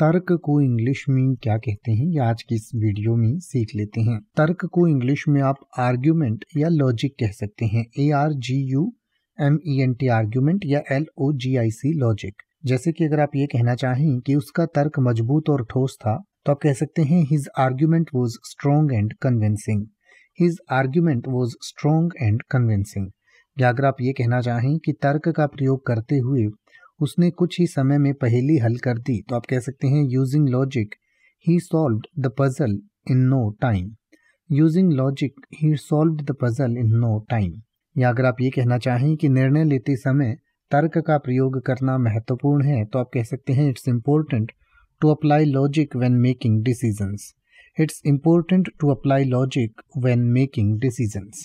तर्क को इंग्लिश में क्या कहते हैं ये आज की इस वीडियो में सीख लेते हैं तर्क को इंग्लिश में आप आर्ग्यूमेंट या लॉजिक कह सकते हैं A R G U M E N T argument या L O G I C logic जैसे कि अगर आप ये कहना चाहें कि उसका तर्क मजबूत और ठोस था तो आप कह सकते हैं his argument was strong and convincing his argument was strong and convincing या अगर आप ये कहना चाहें कि तर्क का प्रयोग करते हुए उसने कुछ ही समय में पहेली हल कर दी तो आप कह सकते हैं यूजिंग लॉजिक ही solve the puzzle in no time using logic ही solve the puzzle in no time या अगर आप ये कहना चाहें कि निर्णय लेते समय तर्क का प्रयोग करना महत्वपूर्ण है तो आप कह सकते हैं it's important to apply logic when making decision it's important to apply logic when making decisions